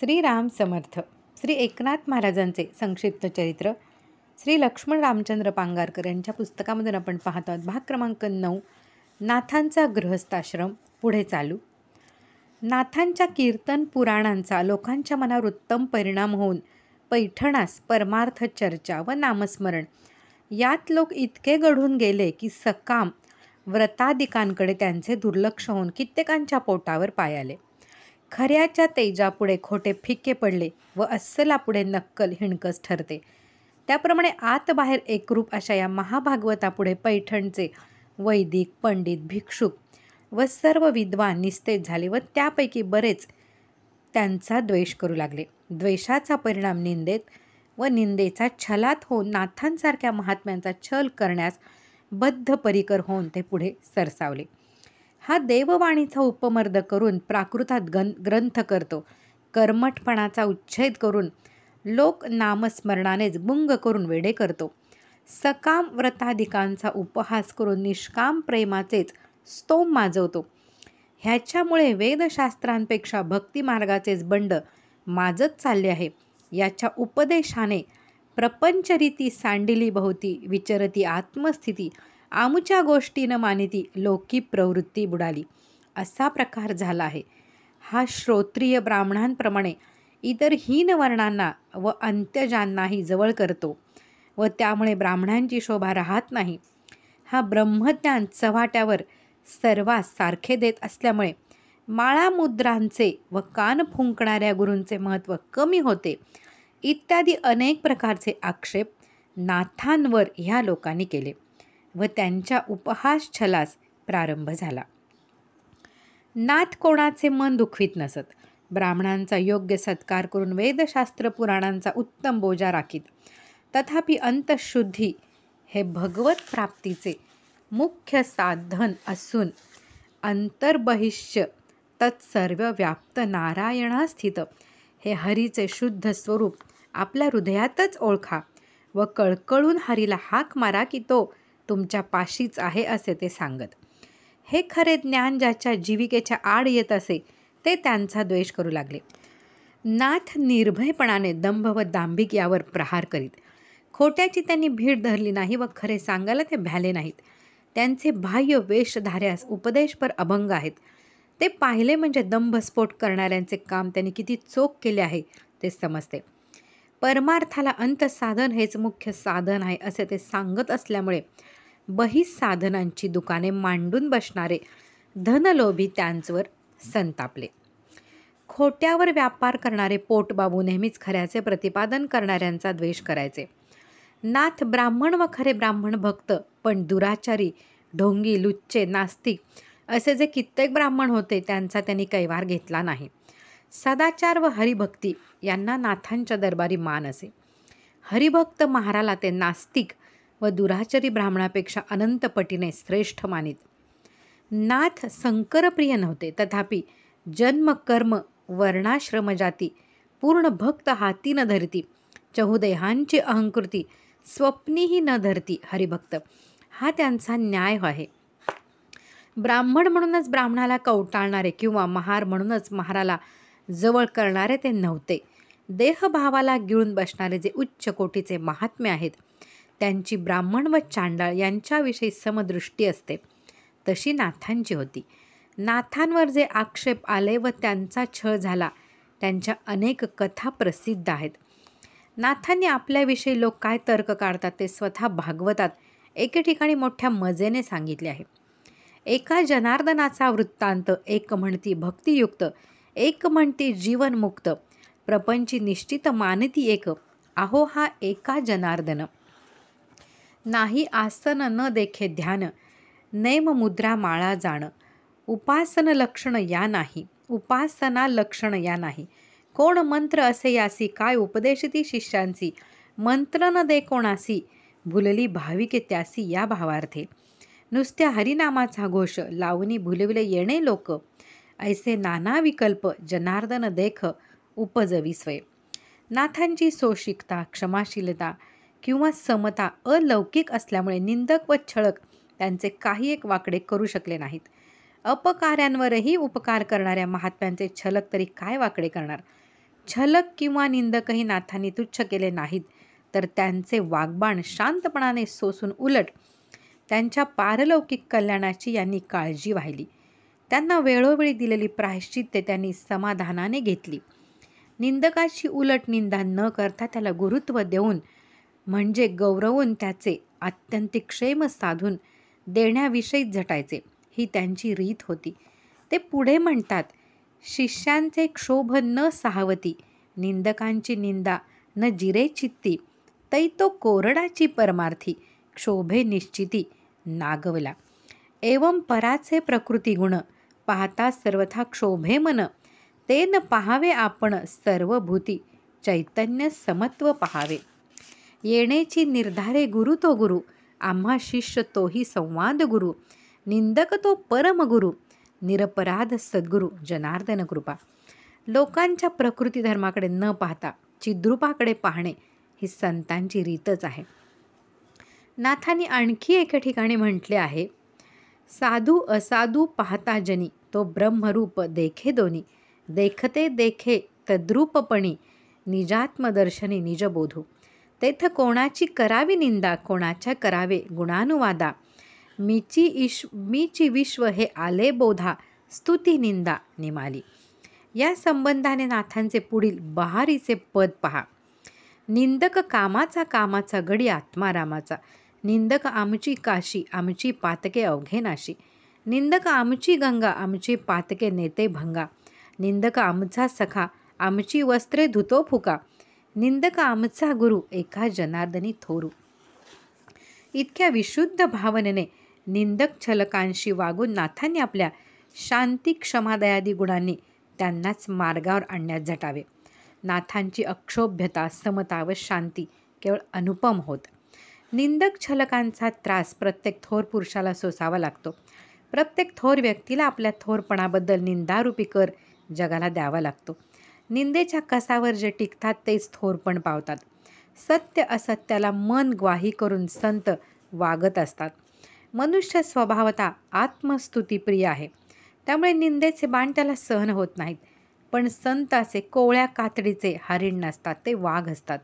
श्रीराम समर्थ श्री एकनाथ महाराजांचे संक्षिप्त चरित्र श्री लक्ष्मण रामचंद्र पांगारकर यांच्या पुस्तकामधून आपण पाहतो आहोत भाग क्रमांक नऊ नाथांचा गृहस्थाश्रम पुढे चालू नाथांच्या कीर्तन पुराणांचा लोकांच्या मनावर उत्तम परिणाम होऊन पैठणास परमार्थ चर्चा व नामस्मरण यात लोक इतके घडून गेले की सकाम व्रतादिकांकडे त्यांचे दुर्लक्ष होऊन कित्येकांच्या पोटावर पाय आले खऱ्याच्या तेजापुढे खोटे फिके पडले व अस्सलापुढे नक्कल हिणकस ठरते त्याप्रमाणे आत बाहेर एकरूप अशा या महाभागवतापुढे पैठणचे वैदिक पंडित भिक्षुक व सर्व विद्वान निस्तेज झाले व त्यापैकी बरेच त्यांचा द्वेष करू लागले द्वेषाचा परिणाम निंदेत व निंदेचा छलात होऊन नाथांसारख्या महात्म्यांचा छल करण्यास बद्ध परिकर होऊन ते पुढे सरसावले हा देववाणीचा उपमर्द करून प्राकृतात गं ग्रंथ करतो कर्मठपणाचा उच्छेद करून लोक नामस्मरणानेच बुंग करून वेडे करतो सकाम व्रताधिकांचा उपहास करून निष्काम प्रेमाचेच स्तोम माजवतो ह्याच्यामुळे वेदशास्त्रांपेक्षा भक्तिमार्गाचेच बंड माजत चालले आहे याच्या उपदेशाने प्रपंचरीती सांडिलीभोवती विचरती आत्मस्थिती आमच्या गोष्टीनं मानिती लोकी प्रवृत्ती बुडाली असा प्रकार झाला आहे हा श्रोत्रिय ब्राह्मणांप्रमाणे इतर हीन वर्णांना व अंत्यजांनाही जवळ करतो व त्यामुळे ब्राह्मणांची शोभा राहत नाही हा ब्रह्मज्ञान चव्हाट्यावर सर्वास सारखे देत असल्यामुळे माळामुद्रांचे व कान फुंकणाऱ्या गुरूंचे महत्त्व कमी होते इत्यादी अनेक प्रकारचे आक्षेप नाथांवर ह्या लोकांनी केले व त्यांच्या उपहास छलास प्रारंभ झाला नाथ कोणाचे मन दुखवीत नसत ब्राह्मणांचा योग्य सत्कार करून वेदशास्त्र पुराणांचा उत्तम बोजा राखीत तथापि अंतशुद्धी हे भगवत प्राप्तीचे मुख्य साधन असून अंतर्बहिष्य तत्सर्व व्याप्त नारायणास्थित हे हरीचे शुद्ध स्वरूप आपल्या हृदयातच ओळखा व कळकळून हरीला हाक मारा की तो तुमच्या पाशीच आहे असे ते सांगत हे खरे ज्ञान ज्याच्या जीविकेच्या आड येत असे ते त्यांचा द्वेष करू लागले नाथ निर्भयपणाने दंभ व दांभिक यावर प्रहार करीत खोट्याची त्यांनी भीड धरली नाही व खरे सांगायला ते भ्याले नाहीत त्यांचे बाह्य वेशधाऱ्यास उपदेशपर अभंग आहेत ते पाहिले म्हणजे दंभस्फोट करणाऱ्यांचे काम त्यांनी किती चोख केले आहे ते समजते परमार्थाला अंतसाधन हेच मुख्य साधन आहे असे ते सांगत असल्यामुळे बहि साधनांची दुकाने मांडून बसणारे धनलोभी त्यांचवर संतापले खोट्यावर व्यापार करणारे पोटबाबू नेहमीच खऱ्याचे प्रतिपादन करणाऱ्यांचा द्वेष करायचे नाथ ब्राह्मण व खरे ब्राह्मण भक्त पण दुराचारी ढोंगी लुच्चे नास्तिक असे जे कित्येक ब्राह्मण होते त्यांचा त्यांनी कैवार घेतला नाही सदाचार व हरिभक्ती यांना नाथांच्या दरबारी मान असे हरिभक्त महाराला ते नास्तिक व दुराचारी ब्राह्मणापेक्षा अनंतपटीने श्रेष्ठ मानित नाथ संकरप्रिय नव्हते तथापि जन्म कर्म वर्णाश्रम जाती पूर्ण भक्त हाती न धरती चहुदेहांची अहंकृती स्वप्नीही न धरती हरिभक्त हा त्यांचा न्याय आहे ब्राह्मण म्हणूनच ब्राह्मणाला कवटाळणारे किंवा महार म्हणूनच महाराला जवळ करणारे ते नव्हते देहभावाला गिळून बसणारे जे उच्च कोटीचे महात्म्य आहेत त्यांची ब्राह्मण व चांडाळ यांच्याविषयी समदृष्टी असते तशी नाथांची होती नाथांवर जे आक्षेप आले व त्यांचा छळ झाला त्यांच्या अनेक कथा प्रसिद्ध आहेत नाथांनी आपल्याविषयी लोक काय तर्क काढतात ते स्वतः भागवतात एके ठिकाणी मोठ्या मजेने सांगितले आहे एका जनार्दनाचा वृत्तांत एक म्हणती भक्तियुक्त एक म्हणती जीवनमुक्त प्रपंची निश्चित मानती एक अहो हा एका जनार्दन नाही आसन न देखे ध्यान नेम मुद्रा माळा जाणं उपासन लक्षण या नाही उपासना लक्षण या नाही कोण मंत्र असे यासी काय ती शिष्यांची मंत्र न दे कोणासी भुलली भाविके त्यासी या भावार्थे नुसत्या हरिनामाचा घोष लावणी भुलविले येणे लोक ऐसे नाना विकल्प जनार्दन देख उपजवी स्वय नाथांची सोशिकता क्षमाशीलता किंवा समता अलौकिक असल्यामुळे निंदक व छळक त्यांचे काही एक वाकडे करू शकले नाहीत अपकार्यांवरही उपकार करणाऱ्या महात्म्यांचे छलक तरी काय वाकडे करणार छलक किंवा निंदकही नाथांनी तुच्छ केले नाहीत तर त्यांचे वागबाण शांतपणाने सोसून उलट त्यांच्या पारलौकिक कल्याणाची यांनी काळजी वाहिली त्यांना वेळोवेळी दिलेली प्रायश्चित्ते त्यांनी समाधानाने घेतली निंदकाची उलट निंदा न करता त्याला गुरुत्व देऊन म्हणजे गौरवून त्याचे अत्यंत क्षेम साधून देण्याविषयी झटायचे ही त्यांची रीत होती ते पुढे म्हणतात शिष्यांचे क्षोभ न सहावती निंदकांची निंदा न जिरे चित्ती तै तो कोरडाची परमार्थी क्षोभे निश्चिती नागवला एवं पराचे प्रकृती गुण पाहता सर्वथा क्षोभे मन ते न पाहावे आपण सर्व भूती चैतन्य समत्व पहावे येण्याची निर्धारे गुरु तो गुरु आम्हा शिष्य तोही संवाद गुरु निंदक तो परमगुरु निरपराध सद्गुरु जनार्दन कृपा लोकांच्या प्रकृती धर्माकडे न पाहता चिद्रूपाकडे पाहणे ही संतांची रीतच आहे नाथांनी आणखी एका ठिकाणी म्हटले आहे साधू असाधू पाहता जनी तो ब्रह्मरूप देखे दोनी देखते देखे तद्रूपपणी निजात्मदर्शनी निजबोधू तेथ कोणाची करावी निंदा कोणाच्या करावे गुणानुवादा मीची इश मीची विश्व हे आले बोधा स्तुती निंदा निमाली या संबंधाने नाथांचे पुढील बहारीचे पद पहा निंदक कामाचा कामाचा गडी आत्मारामाचा निंदक आमची काशी आमची पातके अवघे नाशी निंदक आमची गंगा आमची पातके नेते भंगा निंदक आमचा सखा आमची वस्त्रे धुतो फुका निंदक आमचा गुरु एका जनार्दनी थोरू इतक्या विशुद्ध भावनेने निंदक छलकांशी वागून नाथांनी आपल्या शांती क्षमादयादी गुणांनी त्यांनाच मार्गावर आणण्यात झटावे नाथांची अक्षोभ्यता समता व शांती केवळ अनुपम होत निंदक छलकांचा त्रास प्रत्येक थोर पुरुषाला सोसावा लागतो प्रत्येक थोर व्यक्तीला आपल्या थोरपणाबद्दल निंदारूपी कर जगाला द्यावा लागतो निंदेच्या कसावर जे टिकतात तेच थोरपण पावतात सत्य असत्याला मन ग्वाही करून संत वागत असतात मनुष्य स्वभावता आत्मस्तुतीप्रिय आहे त्यामुळे निंदेचे बाण त्याला सहन होत नाहीत पण संत असे कोवळ्या कातडीचे हरिण नसतात ते वाघ असतात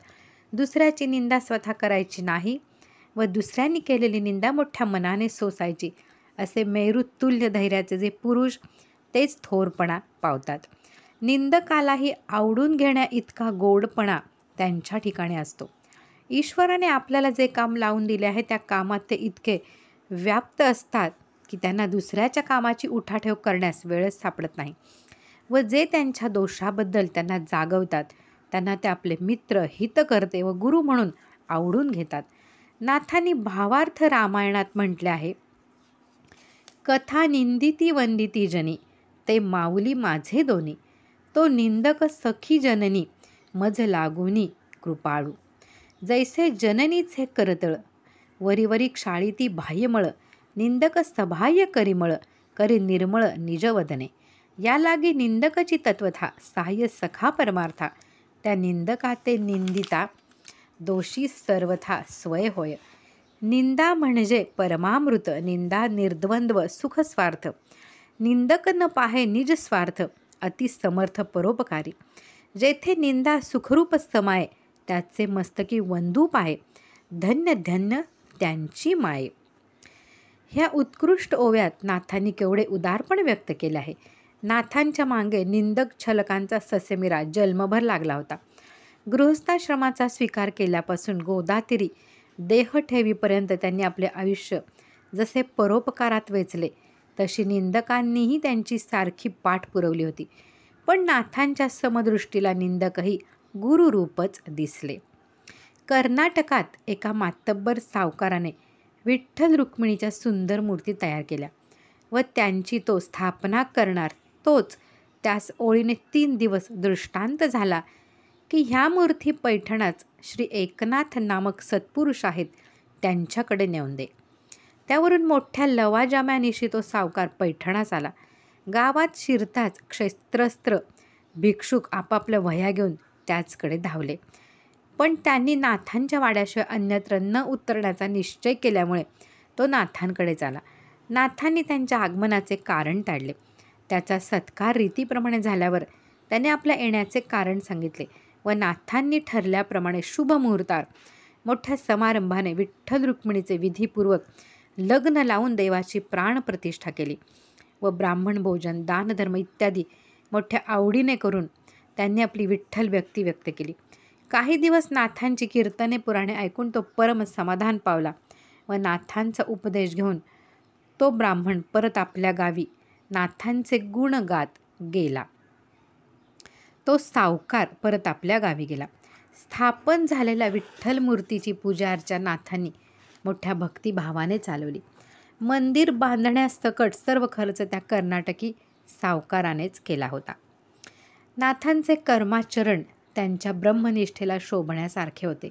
दुसऱ्याची निंदा स्वतः करायची नाही व दुसऱ्यांनी केलेली निंदा मोठ्या मनाने सोसायची असे मेरुतुल्य धैर्याचे जे पुरुष तेच थोरपणा पावतात निंदकालाही आवडून घेण्या इतका गोडपणा त्यांच्या ठिकाणी असतो ईश्वराने आपल्याला जे काम लावून दिले आहे त्या कामात ते इतके व्याप्त असतात की त्यांना दुसऱ्याच्या कामाची उठाठेव करण्यास वेळच सापडत नाही व जे त्यांच्या दोषाबद्दल त्यांना जागवतात त्यांना ते आपले मित्र हितकर्ते व गुरु म्हणून आवडून घेतात नाथांनी भावार्थ रामायणात म्हटले आहे कथा निंदिती वंदिती जनी ते माऊली माझे दोन्ही तो निंदक सखी जननी मज लागुनी कृपाळू जैसे जननीचे करतळ वरीवरी क्षाळीती बाह्यमळ निंदक सभाय करिमळ करी निर्मळ निजवदने या लागी निंदकची तत्वथा सहाय्य सखा परमार्था त्या निंदका ते निंदिता दोषी सर्वथा स्वय होय निंदा म्हणजे परमामृत निंदा निर्द्वंद्व सुखस्वार्थ निंदक न पाहे स्वार्थ अतिसमर्थ परोपकारी जेथे निंदा सुखरूप त्याचे मस्तकी वंदूप आहे धन्य धन्य त्यांची माये ह्या उत्कृष्ट ओव्यात नाथांनी केवढे उदारपण व्यक्त केले आहे नाथांच्या मागे निंदक छलकांचा ससेमिरा जन्मभर लागला होता गृहस्थाश्रमाचा स्वीकार केल्यापासून गोदातिरी देह ठेवीपर्यंत त्यांनी आपले आयुष्य जसे परोपकारात वेचले तशी निंदकांनीही त्यांची सारखी पाठ पुरवली होती पण नाथांच्या समदृष्टीला निंदकही गुरुरूपच दिसले कर्नाटकात एका मातब्बर सावकाराने विठ्ठल रुक्मिणीच्या सुंदर मूर्ती तयार केल्या व त्यांची तो स्थापना करणार तोच त्यास ओळीने तीन दिवस दृष्टांत झाला की ह्या मूर्ती पैठणाच श्री एकनाथ नामक सत्पुरुष आहेत त्यांच्याकडे नेऊन दे त्यावरून मोठ्या लवाजाम्यानिशी तो सावकार पैठणास आला गावात शिरताच क्षेत्रस्त्र भिक्षुक आपापल्या वह्या घेऊन त्याचकडे धावले पण त्यांनी नाथांच्या वाड्याशिवाय अन्यत्र न उतरण्याचा निश्चय केल्यामुळे तो नाथांकडे झाला नाथांनी त्यांच्या आगमनाचे कारण टाळले त्याचा सत्कार रीतीप्रमाणे झाल्यावर त्याने आपल्या येण्याचे कारण सांगितले व नाथांनी ठरल्याप्रमाणे शुभ मुहूर्तार मोठ्या समारंभाने विठ्ठल रुक्मिणीचे विधीपूर्वक लग्न लावून देवाची प्राणप्रतिष्ठा केली व ब्राह्मण भोजन दानधर्म इत्यादी मोठ्या आवडीने करून त्यांनी आपली विठ्ठल व्यक्ती व्यक्त केली काही दिवस नाथांची कीर्तने पुराणे ऐकून तो परम समाधान पावला व नाथांचा उपदेश घेऊन तो ब्राह्मण परत आपल्या गावी नाथांचे गुण गात गेला तो सावकार परत आपल्या गावी गेला स्थापन झालेल्या विठ्ठल मूर्तीची पूजा अर्चा नाथांनी मोठ्या भक्तिभावाने चालवली मंदिर सकट सर्व खर्च त्या कर्नाटकी सावकारानेच केला होता नाथांचे कर्माचरण त्यांच्या ब्रह्मनिष्ठेला शोभण्यासारखे होते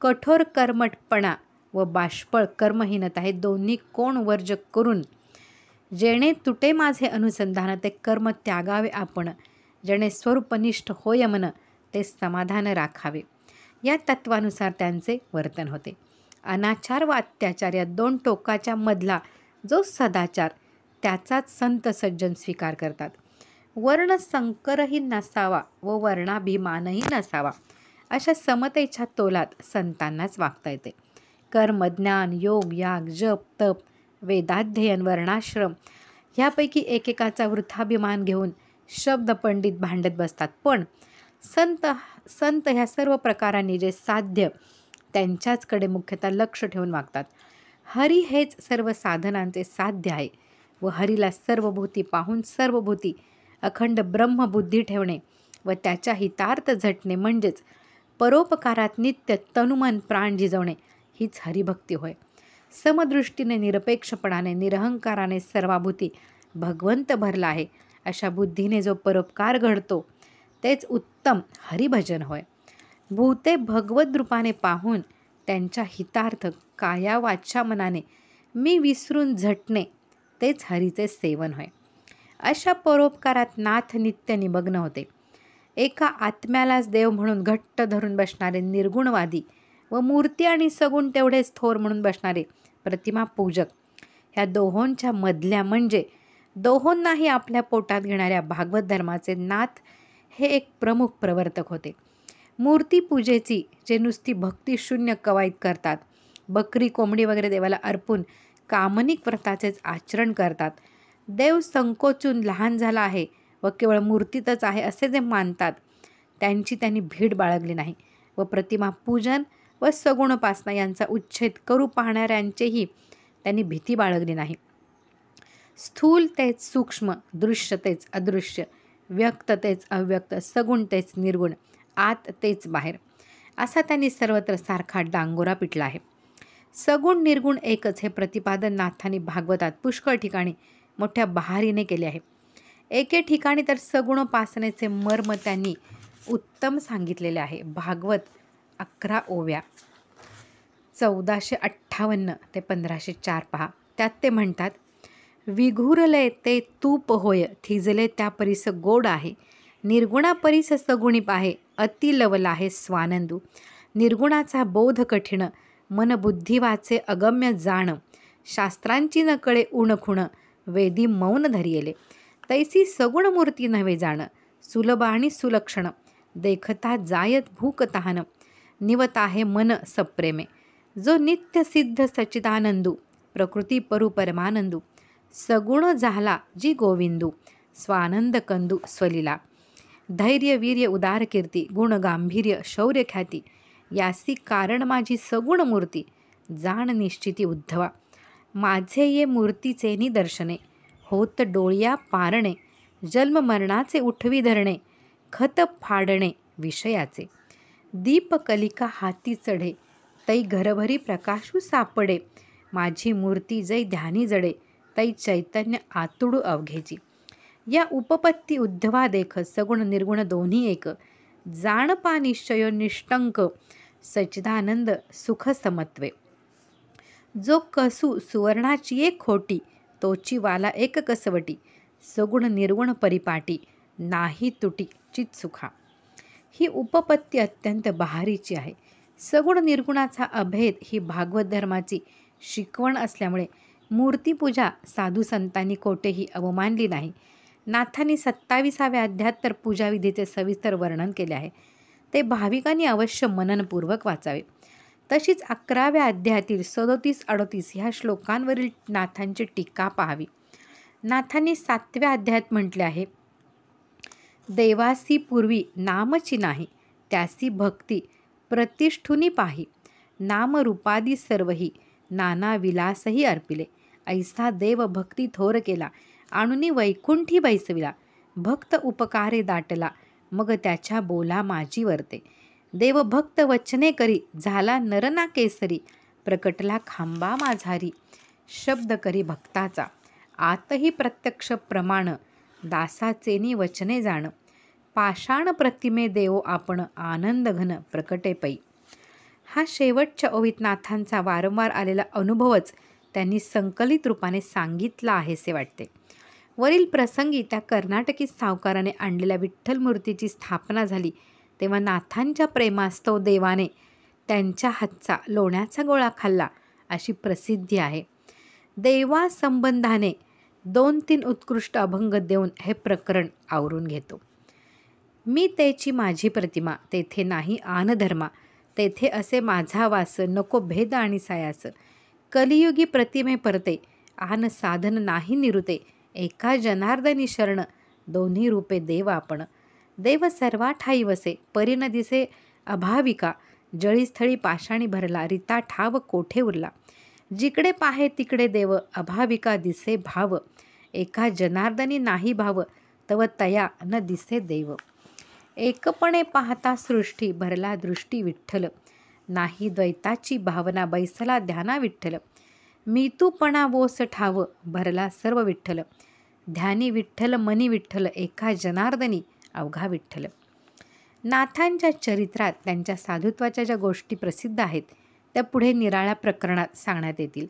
कठोर कर्मटपणा व बाष्पळ कर्महीनता हे दोन्ही कोण वर्ज करून जेणे तुटे माझे अनुसंधान ते कर्म त्यागावे आपण जेणे स्वरूपनिष्ठ होय ते समाधान राखावे या तत्वानुसार त्यांचे वर्तन होते अनाचार व अत्याचार या दोन टोकाच्या मधला जो सदाचार त्याचाच संत सज्जन स्वीकार करतात वर्ण संकरही नसावा व वर्णाभिमानही नसावा अशा समतेच्या तोलात संतांनाच वागता येते कर्म ज्ञान योग याग जप तप वेदाध्ययन वर्णाश्रम ह्यापैकी एकेकाचा वृथाभिमान घेऊन शब्द पंडित भांडत बसतात पण संत संत ह्या सर्व प्रकारांनी जे साध्य त्यांच्याचकडे मुख्यतः लक्ष ठेवून वागतात हरी हेच सर्व साधनांचे साध्य आहे व हरीला सर्वभूती पाहून सर्वभूती अखंड ब्रह्मबुद्धी ठेवणे व त्याच्या हितार्थ झटणे म्हणजेच परोपकारात नित्य तनुमन प्राण जिजवणे हीच हरिभक्ती होय समदृष्टीने निरपेक्षपणाने निरहंकाराने सर्वाभूती भगवंत भरला आहे अशा बुद्धीने जो परोपकार घडतो तेच उत्तम हरिभजन होय भूते भगवत रूपाने पाहून त्यांच्या हितार्थ काया वाच्या मनाने मी विसरून झटणे तेच हरीचे सेवन होय अशा परोपकारात नाथ नित्य निमग्न होते एका आत्म्यालाच देव म्हणून घट्ट धरून बसणारे निर्गुणवादी व मूर्ती आणि सगुण तेवढेच थोर म्हणून बसणारे प्रतिमा पूजक ह्या दोहोंच्या मधल्या म्हणजे दोहोंनाही आपल्या पोटात घेणाऱ्या भागवत धर्माचे नाथ हे एक प्रमुख प्रवर्तक होते मूर्तीपूजेची जे नुसती भक्तिशून्य कवायत करतात बकरी कोंबडी वगैरे देवाला अर्पून कामनिक व्रताचेच आचरण करतात देव संकोचून लहान झाला आहे व केवळ मूर्तीतच आहे असे जे मानतात त्यांची त्यांनी भीड बाळगली नाही व प्रतिमा पूजन व सगुणोपासना यांचा उच्छेद करू पाहणाऱ्यांचेही त्यांनी भीती बाळगली नाही स्थूल तेच सूक्ष्म दृश्य तेच अदृश्य व्यक्त तेच अव्यक्त सगुण तेच निर्गुण आत तेच बाहेर असा त्यांनी सर्वत्र सारखा डांगोरा पिटला आहे सगुण निर्गुण एकच हे प्रतिपादन नाथानी भागवतात पुष्कळ ठिकाणी मोठ्या बहारीने केले आहे एके ठिकाणी तर सगुणोपासनेचे मर्म त्यांनी उत्तम सांगितलेले आहे भागवत अकरा ओव्या चौदाशे अठ्ठावन्न ते पंधराशे चार पहा त्यात ते म्हणतात विघुरले ते तूप होय थिजले त्या परिस गोड आहे निर्गुणा सगुणीप आहे पाहे अति लवल आहे स्वानंदू निर्गुणाचा बोध कठीण मनबुद्धिवाचे अगम्य जाण शास्त्रांची नकळे उणखुण वेदी मौन धरियेले तैसी सगुण मूर्ती नव्हे जाणं सुलभ आणि सुलक्षण देखता जायत भूक तहान निवत आहे मन सप्रेमे जो नित्य सिद्ध सचिदानंदू प्रकृती परू सगुण झाला जी गोविंदू स्वानंद कंदू स्वलिला धैर्य वीर्य उदार कीर्ती गुण गांभीर्य शौर्य ख्याती यासी कारण माझी सगुण मूर्ती जाण निश्चिती उद्धवा माझे ये मूर्तीचे निदर्शने होत डोळ्या पारणे जन्म मरणाचे उठवी धरणे खत फाडणे विषयाचे दीपकलिका हाती चढे तै घरभरी प्रकाशू सापडे माझी मूर्ती जै ध्यानी जडे तै चैतन्य आतुडू अवघेची या उपपत्ती उद्धवा देख सगुण निर्गुण दोन्ही एक जाणपा निश्चय निष्टंक सच्चिदानंद सुख समत्वे जो कसू सुवर्णाची एक खोटी तोची वाला एक कसवटी सगुण निर्गुण परिपाटी नाही तुटी चित सुखा ही उपपत्ती अत्यंत बहारीची आहे सगुण निर्गुणाचा अभेद ही भागवत धर्माची शिकवण असल्यामुळे मूर्तीपूजा साधू संतांनी कोठेही अवमानली नाही नाथांनी सत्ताविसाव्या अध्यात तर पूजाविधीचे सविस्तर वर्णन केले आहे ते भाविकांनी अवश्य मननपूर्वक वाचावे तशीच अकराव्या अध्यायातील सदोतीस अडोतीस ह्या श्लोकांवरील नाथांची टीका पाहावी नाथांनी सातव्या अध्यायात म्हटले आहे देवासी पूर्वी नामची नाही त्यासी भक्ती प्रतिष्ठुनी पाही नामरूपादी सर्वही नाना विलासही अर्पिले ऐसा देव भक्ती थोर केला आणून वैकुंठी बैसविला भक्त उपकारे दाटला मग त्याच्या बोला माझी वरते देवभक्त वचने करी झाला नरना केसरी प्रकटला खांबा माझारी शब्द करी भक्ताचा आतही प्रत्यक्ष प्रमाण दासाचेनी वचने जाण पाषाण प्रतिमे देव आपण आनंद घन प्रकटे पै हा शेवटच्या ओवितनाथांचा वारंवार आलेला अनुभवच त्यांनी संकलित रूपाने सांगितला आहेसे वाटते वरील प्रसंगी त्या कर्नाटकी सावकाराने आणलेल्या विठ्ठल मूर्तीची स्थापना झाली तेव्हा नाथांच्या प्रेमास्तव देवाने त्यांच्या हातचा लोण्याचा गोळा खाल्ला अशी प्रसिद्धी आहे देवासंबंधाने दोन तीन उत्कृष्ट अभंग देऊन हे प्रकरण आवरून घेतो मी तेची माझी प्रतिमा तेथे नाही आनधर्मा तेथे असे माझा वास नको भेद आणि सायास कलियुगी प्रतिमे परते आन साधन नाही निरुते एका जनार्दनी शरण दोन्ही रूपे देव आपण देव सर्वा ठाई वसे परिन दिसे अभाविका जळीस्थळी पाषाणी भरला रिता ठाव कोठे उरला जिकडे पाहे तिकडे देव अभाविका दिसे भाव एका जनार्दनी नाही भाव तव तया न दिसे देव एकपणे पाहता सृष्टी भरला दृष्टी विठ्ठल नाही द्वैताची भावना बैसला ध्याना विठ्ठल मी तूपणा वोस ठाव भरला सर्व विठ्ठल ध्यानी विठ्ठल मनी विठ्ठल एका जनार्दनी अवघा विठ्ठल नाथांच्या चरित्रात त्यांच्या साधुत्वाच्या ज्या गोष्टी प्रसिद्ध आहेत त्या पुढे निराळ्या प्रकरणात सांगण्यात येतील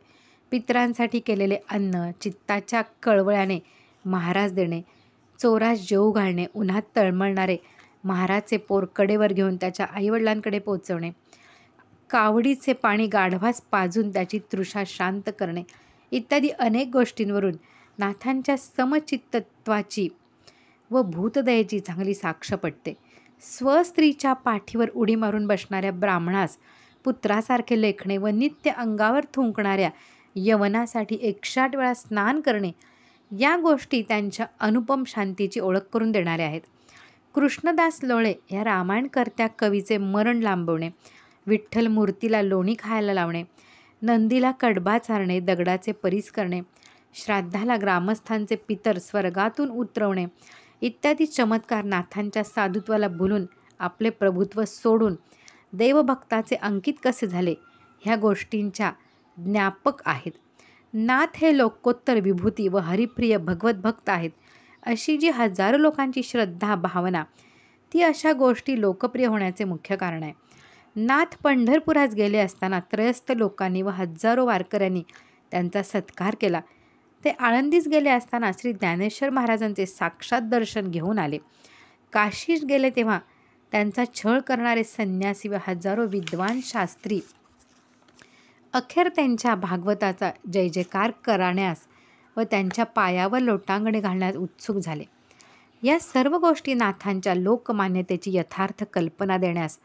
पित्रांसाठी केलेले अन्न चित्ताच्या कळवळ्याने महाराज देणे चोरास जेऊ घालणे उन्हात तळमळणारे महाराजचे पोर कडेवर घेऊन त्याच्या आईवडिलांकडे पोचवणे कावडीचे पाणी गाढवास पाजून त्याची तृषा शांत करणे इत्यादी अनेक गोष्टींवरून नाथांच्या समचित्तत्वाची व भूतदयाची चांगली साक्ष पडते स्वस्त्रीच्या पाठीवर उडी मारून बसणाऱ्या ब्राह्मणास पुत्रासारखे लेखणे व नित्य अंगावर थुंकणाऱ्या यवनासाठी एकशाट वेळा स्नान करणे या गोष्टी त्यांच्या अनुपम शांतीची ओळख करून देणाऱ्या आहेत कृष्णदास लोळे या रामायणकर्त्या कवीचे मरण लांबवणे विठ्ठल मूर्तीला लोणी खायला लावणे नंदीला कडबा चारणे दगडाचे परीस करणे श्राद्धाला ग्रामस्थांचे पितर स्वर्गातून उतरवणे इत्यादी चमत्कार नाथांच्या साधुत्वाला भुलून आपले प्रभुत्व सोडून देवभक्ताचे अंकित कसे झाले ह्या गोष्टींच्या ज्ञापक आहेत नाथ हे लोकोत्तर विभूती व हरिप्रिय भगवत भक्त आहेत अशी जी हजारो लोकांची श्रद्धा भावना ती अशा गोष्टी लोकप्रिय होण्याचे मुख्य कारण आहे नाथ पंढरपुरात गेले असताना त्रयस्थ लोकांनी व हजारो वारकऱ्यांनी त्यांचा सत्कार केला ते आळंदीस गेले असताना श्री ज्ञानेश्वर महाराजांचे साक्षात दर्शन घेऊन आले काशीस गेले तेव्हा त्यांचा छळ करणारे संन्यासी व हजारो विद्वान शास्त्री अखेर त्यांच्या भागवताचा जय जयकार करण्यास व त्यांच्या पायावर लोटांगणे घालण्यास उत्सुक झाले या सर्व गोष्टी नाथांच्या लोकमान्यतेची यथार्थ कल्पना देण्यास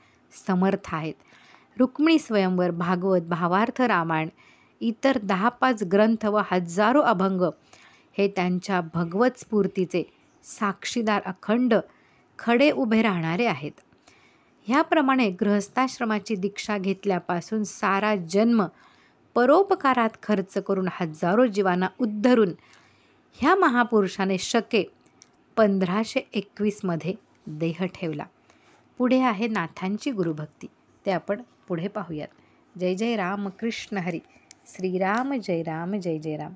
समर्थ आहेत रुक्मिणी स्वयंवर भागवत भावार्थ रामायण इतर दहा पाच ग्रंथ व हजारो अभंग हे त्यांच्या भगवत स्फूर्तीचे साक्षीदार अखंड खडे उभे राहणारे आहेत ह्याप्रमाणे गृहस्थाश्रमाची दीक्षा घेतल्यापासून सारा जन्म परोपकारात खर्च करून हजारो जीवांना उद्धरून ह्या महापुरुषाने शके पंधराशे एकवीसमध्ये देह ठेवला पुढे आहे नाथांची गुरुभक्ती ते आपण पुढे पाहूयात जय जय राम कृष्ण हरी श्रीराम जय राम जय जय राम